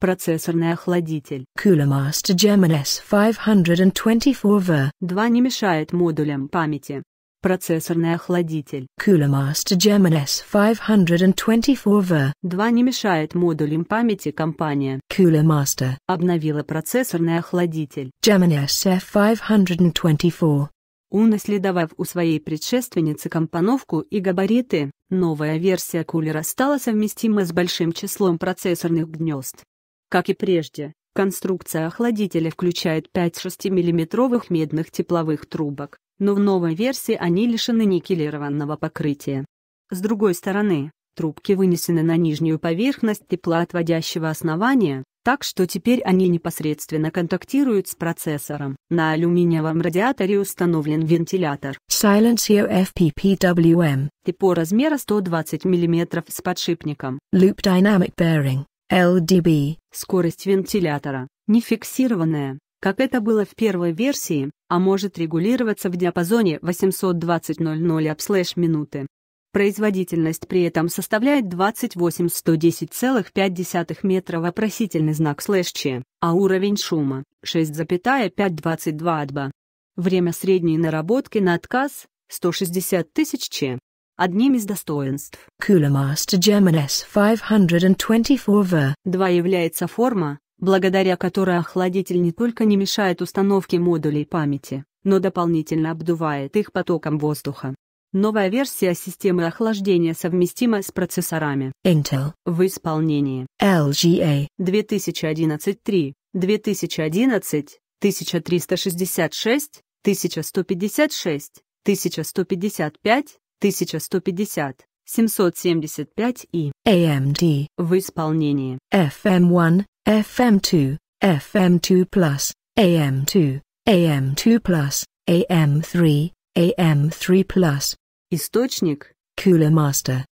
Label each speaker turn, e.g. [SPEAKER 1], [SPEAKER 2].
[SPEAKER 1] Процессорный охладитель Cooler Master Gemini S524V
[SPEAKER 2] 2 не мешает модулям памяти. Процессорный охладитель
[SPEAKER 1] Cooler Master
[SPEAKER 2] Gemini S524V 2 не мешает модулям памяти компания Cooler Master обновила процессорный охладитель Gemini SF524 Унаследовав у своей предшественницы компоновку и габариты, новая версия кулера стала совместима с большим числом процессорных гнезд. Как и прежде, конструкция охладителя включает 5 6 миллиметровых медных тепловых трубок, но в новой версии они лишены никелированного покрытия. С другой стороны, трубки вынесены на нижнюю поверхность теплоотводящего основания, так что теперь они непосредственно контактируют с процессором. На алюминиевом радиаторе установлен вентилятор
[SPEAKER 1] Silencio FPPWM
[SPEAKER 2] и размера 120 мм с подшипником
[SPEAKER 1] Loop Dynamic Bearing LDB.
[SPEAKER 2] Скорость вентилятора, не фиксированная, как это было в первой версии, а может регулироваться в диапазоне 820.00 минуты. Производительность при этом составляет 28,110,5 метра вопросительный знак слэш Ч, а уровень шума 6,522 адба. Время средней наработки на отказ 160 тысяч Ч одним из достоинств
[SPEAKER 1] Kulamasta Geminis 524V.
[SPEAKER 2] 2 является форма, благодаря которой охладитель не только не мешает установке модулей памяти, но дополнительно обдувает их потоком воздуха. Новая версия системы охлаждения совместима с процессорами Intel в исполнении
[SPEAKER 1] LGA
[SPEAKER 2] 2011-3, 2011, 1366, 1156, 1155, 1150, 775 и
[SPEAKER 1] AMD
[SPEAKER 2] в исполнении
[SPEAKER 1] FM1, FM2, FM2+, AM2, AM2+, AM3, AM3+. Источник Cooler Master